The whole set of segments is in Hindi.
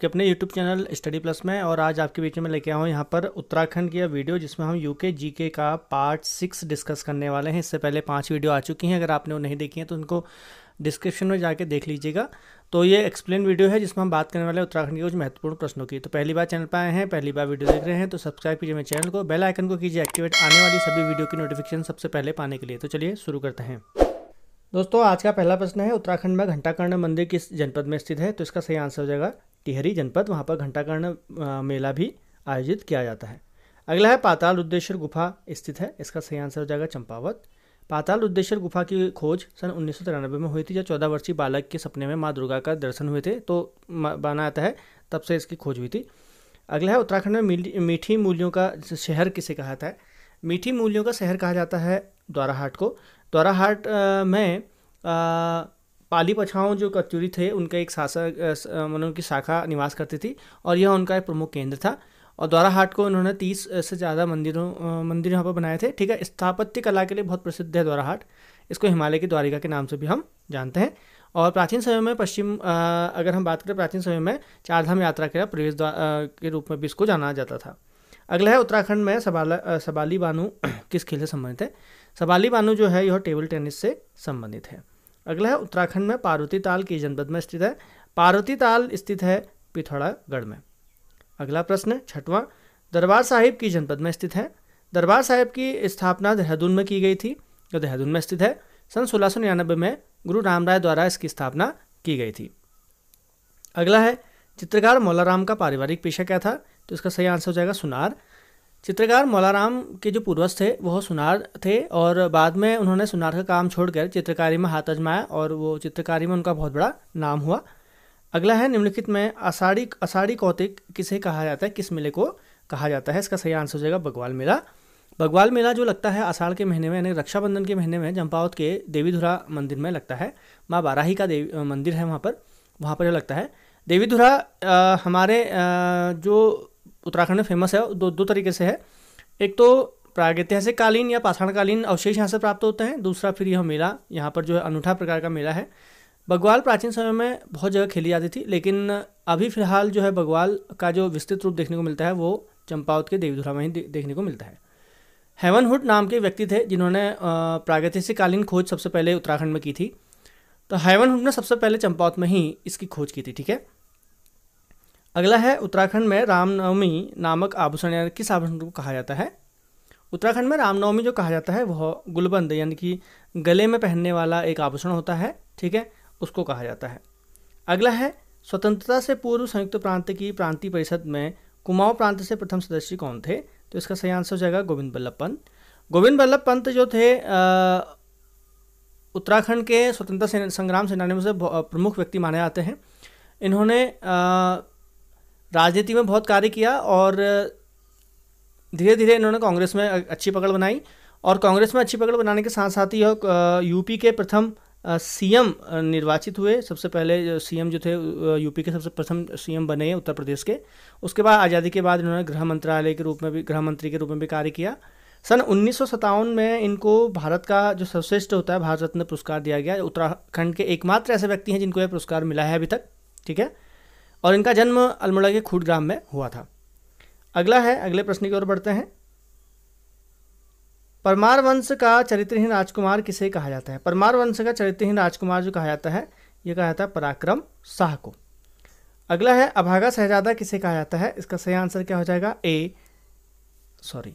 आपके अपने यूट्यूब चैनल स्टडी प्लस में और आज आपके बीच में लेके आया हूँ यहाँ पर उत्तराखंड की वीडियो जिसमें हम यूके जीके का पार्ट सिक्स डिस्कस करने वाले हैं इससे पहले पांच वीडियो आ चुकी हैं अगर आपने वो नहीं देखी हैं तो उनको डिस्क्रिप्शन में जाके देख लीजिएगा तो ये एक्सप्लेन वीडियो है जिसमें हम बात करने वाले उत्तराखंड के कुछ महत्वपूर्ण प्रश्नों की तो पहली बार चैनल पर आए हैं पहली बार वीडियो देख रहे हैं तो सब्सक्राइब कीजिए मेरे चैनल को बेल आइकन को कीजिए एक्टिवेट आने वाली सभी वीडियो की नोटिफिकेशन सबसे पहले पाने के लिए तो चलिए शुरू करते हैं दोस्तों आज का पहला प्रश्न है उत्तराखंड में घंटाकर्ण मंदिर किस जनपद में स्थित है तो इसका सही आंसर हो जाएगा टिहरी जनपद वहाँ पर घंटाकर्ण मेला भी आयोजित किया जाता है अगला है पाताल रुद्रेश्वर गुफा स्थित है इसका सही आंसर हो जाएगा चंपावत पाताल रुद्रेश्वर गुफा की खोज सन उन्नीस में हुई थी जब चौदह वर्षीय बालक के सपने में माँ दुर्गा का दर्शन हुए थे तो माना आता है तब से इसकी खोज हुई थी अगला है उत्तराखंड में मीठी मूल्यों का शहर किसे कहा जाता है मीठी मूल्यों का शहर कहा जाता है द्वाराहाट को द्वारा हाट में पाली पछाओं जो कचूरी थे उनका एक शासक मतलब उनकी शाखा निवास करती थी और यह उनका एक प्रमुख केंद्र था और द्वारा हाट को उन्होंने तीस से ज़्यादा मंदिरों मंदिर यहाँ पर बनाए थे ठीक है स्थापत्य कला के लिए बहुत प्रसिद्ध है द्वारा हाट इसको हिमालय की द्वारिका के नाम से भी हम जानते हैं और प्राचीन समय में पश्चिम अगर हम बात करें प्राचीन समय में चारधाम यात्रा के प्रवेश के रूप में भी इसको जाना जाता था अगला है उत्तराखंड में सबाला सबाली बानू किस खेल से संबंधित है सवाली बानू जो है यह टेबल टेनिस से संबंधित है अगला है उत्तराखंड में पार्वती ताल की जनपद में स्थित है पार्वती ताल स्थित है पिथौरागढ़ में अगला प्रश्न छठवां दरबार साहिब की जनपद में स्थित है दरबार साहिब की स्थापना देहरादून में की गई थी जो देहरादून में स्थित है सन सोलह में गुरु राम राय द्वारा इसकी स्थापना की गई थी अगला है चित्रकार मौलाराम का पारिवारिक पेशा क्या था तो इसका सही आंसर हो जाएगा सुनार चित्रकार मौलाराम के जो पूर्वज थे वह सुनार थे और बाद में उन्होंने सुनार का काम छोड़कर चित्रकारी में हाथ अजमाया और वो चित्रकारी में उनका बहुत बड़ा नाम हुआ अगला है निम्नलिखित में आषाढ़ी आषाढ़ी कौतिक किसे कहा जाता है किस मेले को कहा जाता है इसका सही आंसर हो जाएगा बगवाल मेला बगवाल मेला जो लगता है आषाढ़ के महीने में यानी रक्षाबंधन के महीने में चंपावत के देवीधुरा मंदिर में लगता है माँ बाराही का देवी मंदिर है वहाँ पर वहाँ पर जो लगता है देवीधुरा हमारे आ, जो उत्तराखंड में फेमस है दो दो तरीके से है एक तो कालीन या पाषाणकालीन अवशेष यहाँ से प्राप्त होते हैं दूसरा फिर यह मेला यहाँ पर जो है अनूठा प्रकार का मेला है बगवाल प्राचीन समय में बहुत जगह खेली जाती थी लेकिन अभी फिलहाल जो है बगवाल का जो विस्तृत रूप देखने को मिलता है वो चंपावत के देवीधुरा में ही देखने को मिलता है हेवन हुड नाम के व्यक्ति थे जिन्होंने प्रागैतिहासिककालीन खोज सबसे पहले उत्तराखंड में की थी तो हेवनहुड हुड ने सबसे पहले चंपावत में ही इसकी खोज की थी ठीक है अगला है उत्तराखंड में रामनवमी नामक आभूषण यानी किस आभूषण को कहा जाता है उत्तराखंड में रामनवमी जो कहा जाता है वह गुलबंद यानी कि गले में पहनने वाला एक आभूषण होता है ठीक है उसको कहा जाता है अगला है स्वतंत्रता से पूर्व संयुक्त प्रांत की प्रांतीय परिषद में कुमाऊं प्रांत से प्रथम सदस्य कौन थे तो इसका सही आंसर हो जाएगा गोविंद बल्लभ पंत गोविंद बल्लभ पंत जो थे उत्तराखंड के स्वतंत्रता संग्राम सेनानियों से प्रमुख व्यक्ति माने जाते हैं इन्होंने राजनीति में बहुत कार्य किया और धीरे धीरे इन्होंने कांग्रेस में अच्छी पकड़ बनाई और कांग्रेस में अच्छी पकड़ बनाने के साथ साथ ही यूपी के प्रथम सीएम निर्वाचित हुए सबसे पहले सीएम जो थे यूपी के सबसे प्रथम सीएम बने उत्तर प्रदेश के उसके बाद आज़ादी के बाद इन्होंने गृह मंत्रालय के रूप में भी गृह मंत्री के रूप में भी कार्य किया सन उन्नीस में इनको भारत का जो सर्वश्रेष्ठ होता है भारत रत्न पुरस्कार दिया गया उत्तराखंड के एकमात्र ऐसे व्यक्ति हैं जिनको यह पुरस्कार मिला है अभी तक ठीक है और इनका जन्म अल्मोड़ा के खूट ग्राम में हुआ था अगला है अगले प्रश्न की ओर बढ़ते हैं परमार वंश का चरित्रहीन राजकुमार किसे कहा जाता है परमार वंश का चरित्रहीन राजकुमार जो कहा जाता है यह कहा जाता है पराक्रम शाह को अगला है अभागा शहजादा किसे कहा जाता है इसका सही आंसर क्या हो जाएगा ए सॉरी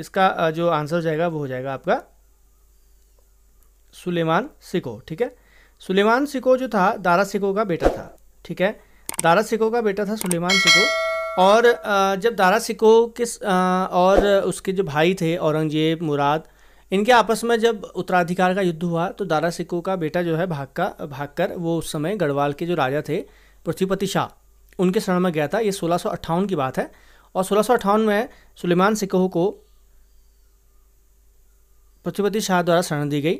इसका जो आंसर हो जाएगा वो हो जाएगा आपका सुलेमान सिको ठीक है सुलेमान सिको जो था दारा सिको का बेटा था ठीक है दारा सिको का बेटा था सुलेमान सिको और जब दारा सिको के और उसके जो भाई थे औरंगजेब मुराद इनके आपस में जब उत्तराधिकार का युद्ध हुआ तो दारा सिको का बेटा जो है भाग का भाग कर वो उस समय गढ़वाल के जो राजा थे पृथ्वीपति शाह उनके शरण में गया था ये सोलह की बात है और सोलह में सुलेमान सिकोह को पृथ्वीपति शाह द्वारा शरण दी गई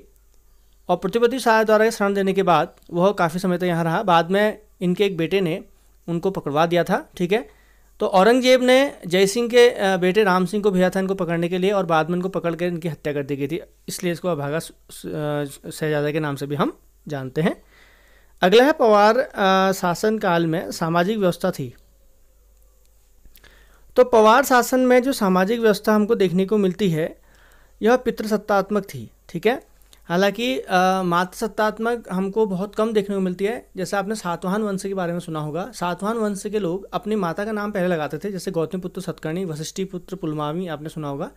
और पृथ्वीपति शाह द्वारा शरण देने के बाद वह काफ़ी समय तक यहाँ रहा बाद में इनके एक बेटे ने उनको पकड़वा दिया था ठीक है तो औरंगजेब ने जय सिंह के बेटे राम सिंह को भेजा था इनको पकड़ने के लिए और बाद में इनको पकड़ कर इनकी हत्या कर दी गई थी इसलिए इसको अभागा शहजादा के नाम से भी हम जानते हैं अगला है पवार शासन काल में सामाजिक व्यवस्था थी तो पवार शासन में जो सामाजिक व्यवस्था हमको देखने को मिलती है यह पितृसत्तात्मक थी ठीक है हालांकि मातृ सत्तात्मक हमको बहुत कम देखने को मिलती है जैसे आपने सातवाहन वंश के बारे में सुना होगा सातवाहन वंश के लोग अपनी माता का नाम पहले लगाते थे जैसे गौतम पुत्र सतकर्णी वशिष्ठी पुत्र पुलमावी आपने सुना होगा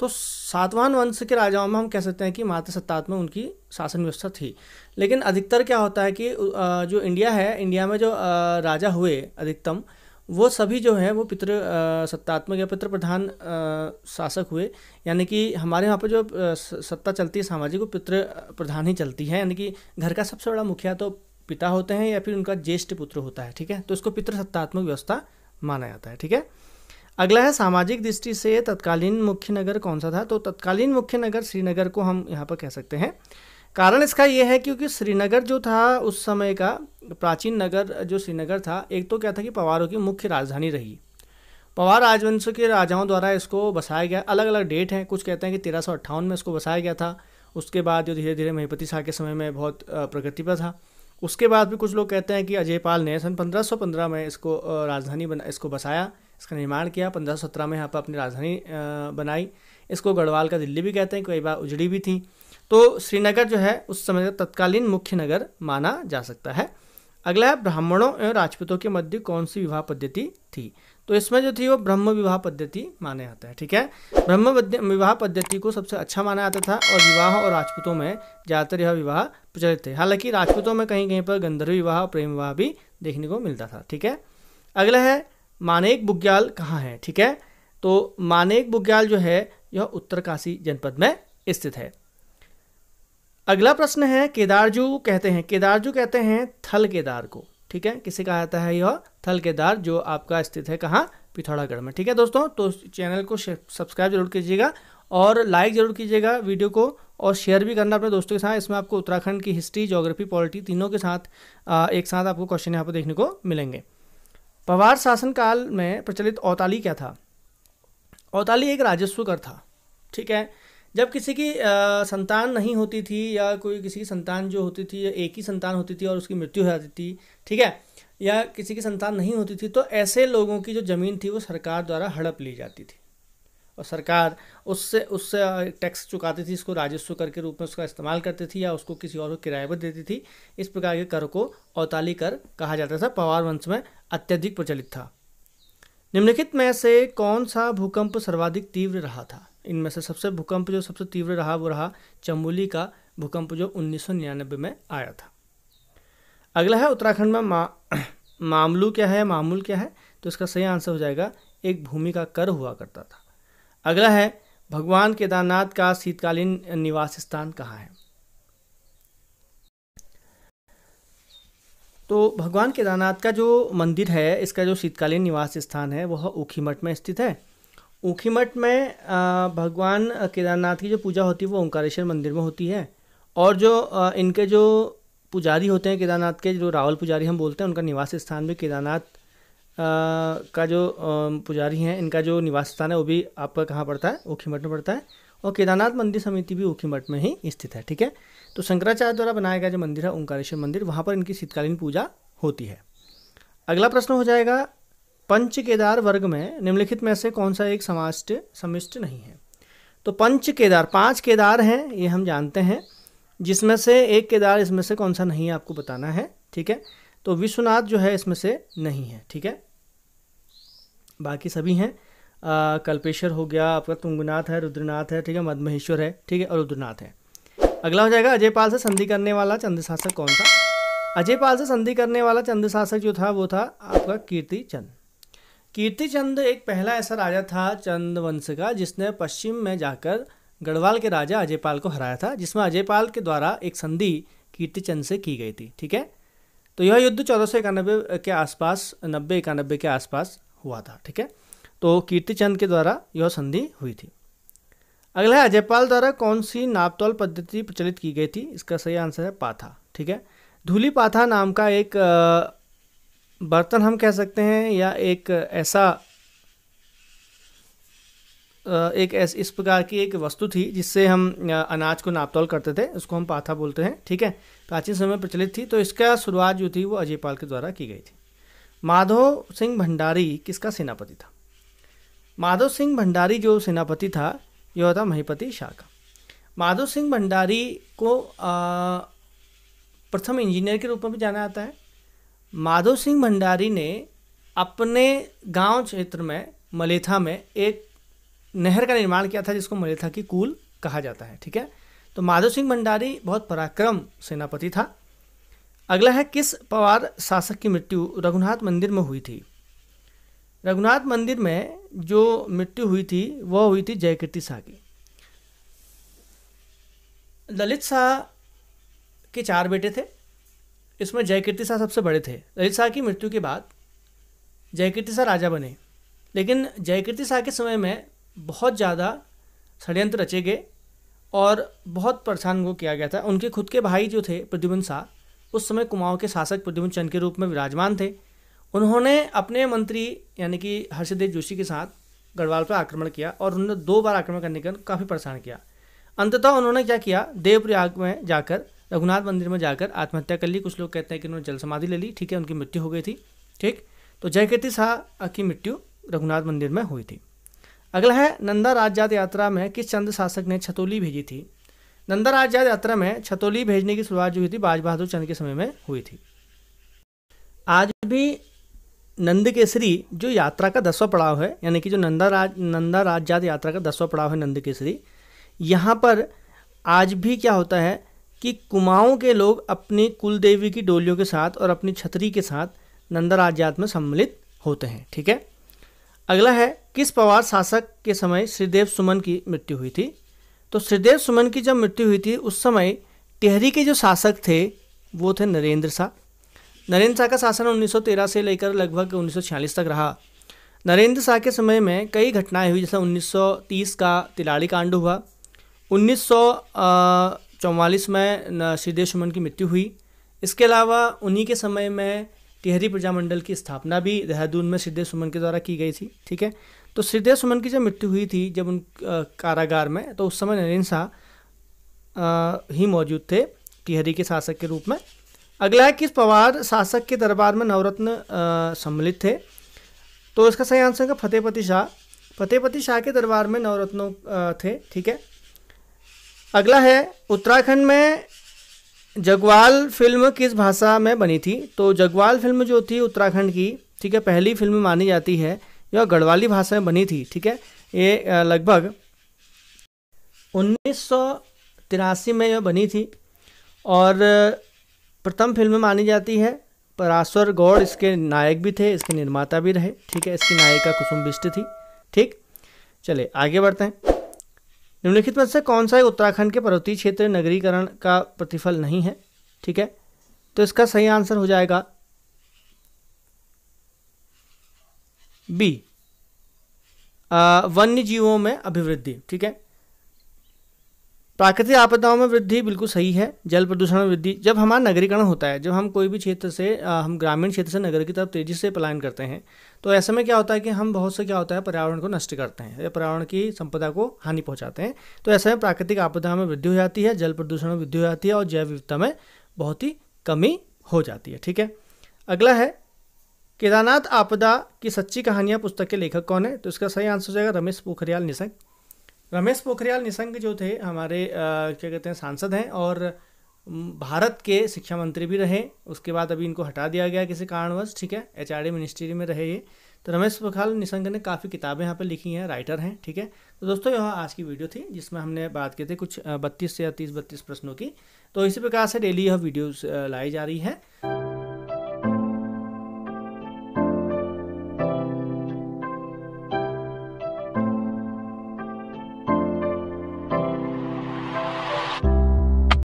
तो सातवाहन वंश के राजाओं में हम कह सकते हैं कि मातृ सत्तात्मक उनकी शासन व्यवस्था थी लेकिन अधिकतर क्या होता है कि जो इंडिया है इंडिया में जो राजा हुए अधिकतम वो सभी जो हैं वो पितृ सत्तात्मक या पितृप्रधान शासक हुए यानी कि हमारे यहाँ पर जो सत्ता चलती है सामाजिक वो पितृ प्रधान ही चलती है यानी कि घर का सबसे बड़ा मुखिया तो पिता होते हैं या फिर उनका ज्येष्ठ पुत्र होता है ठीक है तो इसको पितृसत्तात्मक व्यवस्था माना जाता है ठीक है अगला है सामाजिक दृष्टि से तत्कालीन मुख्य नगर कौन सा था तो तत्कालीन मुख्य नगर श्रीनगर को हम यहाँ पर कह सकते हैं कारण इसका यह है क्योंकि श्रीनगर जो था उस समय का प्राचीन नगर जो श्रीनगर था एक तो क्या था कि पवारों की मुख्य राजधानी रही पवार राजवंश के राजाओं द्वारा इसको बसाया गया अलग अलग डेट हैं कुछ कहते हैं कि तेरह में इसको बसाया गया था उसके बाद जो धीरे धीरे महपति शाह के समय में बहुत प्रगति पर था उसके बाद भी कुछ लोग कहते हैं कि अजयपाल ने सन पंद्रह में इसको राजधानी बना इसको बसाया इसका निर्माण किया पंद्रह में यहाँ पर अपनी राजधानी बनाई इसको गढ़वाल का दिल्ली भी कहते हैं कई बार उजड़ी भी थी तो श्रीनगर जो है उस समय का तत्कालीन मुख्य नगर माना जा सकता है अगला है ब्राह्मणों एवं राजपूतों के मध्य कौन सी विवाह पद्धति थी तो इसमें जो थी वो ब्रह्म विवाह पद्धति माना जाता है ठीक है ब्रह्म विवाह पद्धति को सबसे अच्छा माना जाता था और विवाह और राजपूतों में ज़्यादातर यह विवाह प्रचलित थे हालांकि राजपूतों में कहीं कहीं पर गंधर्व विवाह और प्रेम विवाह भी देखने को मिलता था ठीक है अगला है मानेक बुग्याल कहाँ है ठीक है तो मानेक बुग्याल जो है यह उत्तरकाशी जनपद में स्थित है अगला प्रश्न है केदारजू कहते हैं केदारजू कहते हैं थल केदार को ठीक है किसे कहा जाता है यह थल केदार जो आपका स्थित है कहाँ पिथौरागढ़ में ठीक है दोस्तों तो चैनल को सब्सक्राइब जरूर कीजिएगा और लाइक जरूर कीजिएगा वीडियो को और शेयर भी करना अपने दोस्तों के साथ इसमें आपको उत्तराखंड की हिस्ट्री जोग्राफी पॉलिटी तीनों के साथ एक साथ आपको क्वेश्चन यहाँ पर देखने को मिलेंगे पवार शासनकाल में प्रचलित औताली क्या था औताली एक राजस्व कर था ठीक है जब किसी की आ, संतान नहीं होती थी या कोई किसी की संतान जो होती थी या एक ही संतान होती थी और उसकी मृत्यु हो जाती थी ठीक है या किसी की संतान नहीं होती थी तो ऐसे लोगों की जो ज़मीन थी वो सरकार द्वारा हड़प ली जाती थी और सरकार उससे उससे टैक्स चुकाती थी इसको राजस्व कर के रूप में उसका इस्तेमाल करती थी या उसको किसी और को किराए पर देती थी इस प्रकार के कर को अवताली कर कहा जाता था पवार वंश में अत्यधिक प्रचलित था निम्नलिखित में से कौन सा भूकंप सर्वाधिक तीव्र रहा था इनमें से सबसे भूकंप जो सबसे तीव्र रहा वो रहा चमोली का भूकंप जो उन्नीस में आया था अगला है उत्तराखंड में मा, मामलू क्या है मामूल क्या है तो इसका सही आंसर हो जाएगा एक भूमि का कर हुआ करता था अगला है भगवान केदारनाथ का शीतकालीन निवास स्थान कहाँ है तो भगवान केदारनाथ का जो मंदिर है इसका जो शीतकालीन निवास स्थान है वह उखीमठ में स्थित है ऊखी मठ में भगवान केदारनाथ की जो पूजा होती है वो ओंकारेश्वर मंदिर में होती है और जो इनके जो पुजारी होते हैं केदारनाथ के जो रावल पुजारी हम बोलते हैं उनका निवास स्थान भी केदारनाथ का जो पुजारी हैं इनका जो निवास स्थान है वो भी आपका कहाँ पड़ता है मठ में पड़ता है और केदारनाथ मंदिर समिति भी मठ में ही स्थित है ठीक है तो शंकराचार्य द्वारा बनाया गया जो मंदिर है ओंकारेश्वर मंदिर वहाँ पर इनकी शीतकालीन पूजा होती है अगला प्रश्न हो जाएगा पंच केदार वर्ग में निम्नलिखित में से कौन सा एक समाष्ट समिष्ट नहीं है तो पंच केदार पांच केदार हैं ये हम जानते हैं जिसमें से एक केदार इसमें से कौन सा नहीं है आपको बताना है ठीक है तो विश्वनाथ जो है इसमें से नहीं है ठीक है बाकी सभी हैं कल्पेश्वर हो गया आपका तुंगनाथ है रुद्रनाथ है ठीक है मधमहेश्वर है ठीक है और रुद्रनाथ है अगला हो जाएगा अजयपाल से संधि करने वाला चंद्र शासक कौन था अजयपाल से संधि करने वाला चंद्र शासक जो था वो था आपका कीर्ति चंद कीर्तिचंद एक पहला ऐसा राजा था चंद वंश का जिसने पश्चिम में जाकर गढ़वाल के राजा अजयपाल को हराया था जिसमें अजयपाल के द्वारा एक संधि कीर्तिचंद से की गई थी ठीक है तो यह युद्ध चौदह सौ इक्यानबे के आसपास नब्बे इक्यानबे के आसपास हुआ था ठीक है तो कीर्तिचंद के द्वारा यह संधि हुई थी अगला है अजयपाल द्वारा कौन सी नापतौल पद्धति प्रचलित की गई थी इसका सही आंसर है पाथा ठीक है धूली पाथा नाम का एक बर्तन हम कह सकते हैं या एक ऐसा एक ऐस, इस प्रकार की एक वस्तु थी जिससे हम अनाज को नापतौल करते थे उसको हम पाथा बोलते हैं ठीक है प्राचीन समय में प्रचलित थी तो इसका शुरुआत जो थी वो अजयपाल के द्वारा की गई थी माधव सिंह भंडारी किसका सेनापति था माधव सिंह भंडारी जो सेनापति था यह होता महीपति शाह का माधव सिंह भंडारी को प्रथम इंजीनियर के रूप में भी जाना जाता है माधव सिंह भंडारी ने अपने गांव क्षेत्र में मलेथा में एक नहर का निर्माण किया था जिसको मलेथा की कूल कहा जाता है ठीक है तो माधव सिंह भंडारी बहुत पराक्रम सेनापति था अगला है किस पवार शासक की मृत्यु रघुनाथ मंदिर में हुई थी रघुनाथ मंदिर में जो मृत्यु हुई थी वह हुई थी जयकीर्ति शाह की ललित शाह के चार बेटे थे इसमें जयकीर्ति शाह सबसे बड़े थे ललित शाह की मृत्यु के बाद जयकीर्ति शाह राजा बने लेकिन जयकीर्ति शाह के समय में बहुत ज़्यादा षड्यंत्र रचे गए और बहुत परेशान को किया गया था उनके खुद के भाई जो थे प्रद्युमन शाह उस समय कुमाऊँ के शासक प्रद्युमन चंद के रूप में विराजमान थे उन्होंने अपने मंत्री यानी कि हर्षदेव जोशी के साथ गढ़वाल पर आक्रमण किया और उन्होंने दो बार आक्रमण करने के काफ़ी परेशान किया अंततः उन्होंने क्या किया देवप्रयाग में जाकर रघुनाथ मंदिर में जाकर आत्महत्या कर ली कुछ लोग कहते हैं कि उन्होंने जल समाधि ले ली ठीक है उनकी मृत्यु हो गई थी ठीक तो जयकीर्ति शाह की मृत्यु रघुनाथ मंदिर में हुई थी अगला है नंदा राजजात यात्रा में किस चंद शासक ने छतोली भेजी थी नंदा राजजात यात्रा में छतोली भेजने की शुरुआत जो हुई थी बाज बहादुर चंद के समय में हुई थी आज भी नंद केसरी जो यात्रा का दसवां पड़ाव है यानी कि जो नंदा राज नंदा राजजात यात्रा का दसवां पड़ाव है नंद केसरी यहाँ पर आज भी क्या होता है कि कुमाऊं के लोग अपनी कुल देवी की डोलियों के साथ और अपनी छतरी के साथ नंदराज्यात में सम्मिलित होते हैं ठीक है अगला है किस पवार शासक के समय श्रीदेव सुमन की मृत्यु हुई थी तो श्रीदेव सुमन की जब मृत्यु हुई थी उस समय टिहरी के जो शासक थे वो थे नरेंद्र शाह नरेंद्र शाह का शासन 1913 से लेकर लगभग 1946 तक रहा नरेंद्र शाह के समय में कई घटनाएं हुई जैसे 1930 का तिलाड़ी कांड हुआ चौवालीस में श्रीदेव सुमन की मृत्यु हुई इसके अलावा उन्हीं के समय में टिहरी प्रजामंडल की स्थापना भी देहरादून में श्रीदेव सुमन के द्वारा की गई थी ठीक है तो श्रीदेव सुमन की जब मृत्यु हुई थी जब उन कारागार में तो उस समय नरेंद्र शाह ही मौजूद थे टिहरी के शासक के रूप में अगला है कि पवार शासक के दरबार में नवरत्न सम्मिलित थे तो इसका सही आंसर है फतेहपति शाह फतेहपति शाह के दरबार में नवरत्नों थे ठीक है अगला है उत्तराखंड में जगवाल फिल्म किस भाषा में बनी थी तो जगवाल फिल्म जो थी उत्तराखंड की ठीक है पहली फिल्म मानी जाती है यह गढ़वाली भाषा में बनी थी ठीक है ये लगभग उन्नीस में यह बनी थी और प्रथम फिल्म मानी जाती है पराश्वर गौड़ इसके नायक भी थे इसके निर्माता भी रहे ठीक है इसकी नायिका कुसुम बिष्ट थी ठीक चले आगे बढ़ते हैं निम्नलिखित में से कौन सा उत्तराखंड के पर्वतीय क्षेत्र नगरीकरण का प्रतिफल नहीं है ठीक है तो इसका सही आंसर हो जाएगा बी वन्य जीवों में अभिवृद्धि ठीक है प्राकृतिक आपदाओं में वृद्धि बिल्कुल सही है जल प्रदूषण में वृद्धि जब हमारा नगरीकरण होता है जब हम कोई भी क्षेत्र से हम ग्रामीण क्षेत्र से नगर की तरफ तेज़ी से पलायन करते हैं तो ऐसे में क्या होता है कि हम बहुत से क्या होता है पर्यावरण को नष्ट करते हैं या पर्यावरण की संपदा को हानि पहुँचाते हैं तो ऐसे में प्राकृतिक आपदाओं में वृद्धि हो जाती है जल प्रदूषण में वृद्धि हो जाती है और जैव विविधता में बहुत ही कमी हो जाती है ठीक है अगला है केदारनाथ आपदा की सच्ची कहानियाँ पुस्तक के लेखक कौन है तो इसका सही आंसर हो जाएगा रमेश पोखरियाल निशंक रमेश पोखरियाल निशंक जो थे हमारे क्या कहते हैं सांसद हैं और भारत के शिक्षा मंत्री भी रहे उसके बाद अभी इनको हटा दिया गया किसी कारणवश ठीक है एच मिनिस्ट्री में रहे ये तो रमेश पोखरियाल निशंक ने काफ़ी किताबें यहाँ पर लिखी हैं राइटर हैं ठीक है तो दोस्तों यह आज की वीडियो थी जिसमें हमने बात की थी कुछ बत्तीस से या तीस बत्तीस प्रश्नों की तो इसी प्रकार से डेली यह वीडियोज़ लाई जा रही है